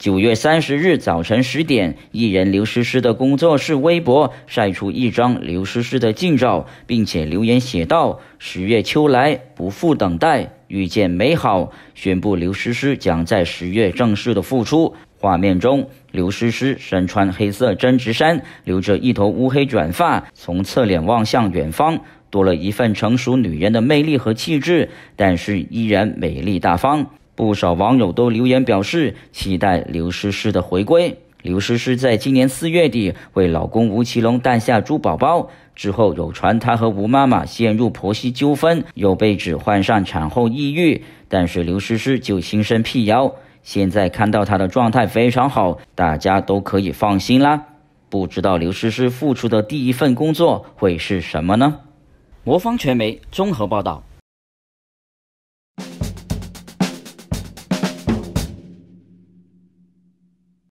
九月三十日早晨十点，艺人刘诗诗的工作室微博晒出一张刘诗诗的近照，并且留言写道：“十月秋来不负等待，遇见美好，宣布刘诗诗将在十月正式的复出。”画面中，刘诗诗身穿黑色针织衫，留着一头乌黑卷发，从侧脸望向远方，多了一份成熟女人的魅力和气质，但是依然美丽大方。不少网友都留言表示期待刘诗诗的回归。刘诗诗在今年四月底为老公吴奇隆诞下猪宝宝之后，有传她和吴妈妈陷入婆媳纠纷，又被指患上产后抑郁。但是刘诗诗就心生辟谣，现在看到她的状态非常好，大家都可以放心啦。不知道刘诗诗付出的第一份工作会是什么呢？魔方传媒综合报道。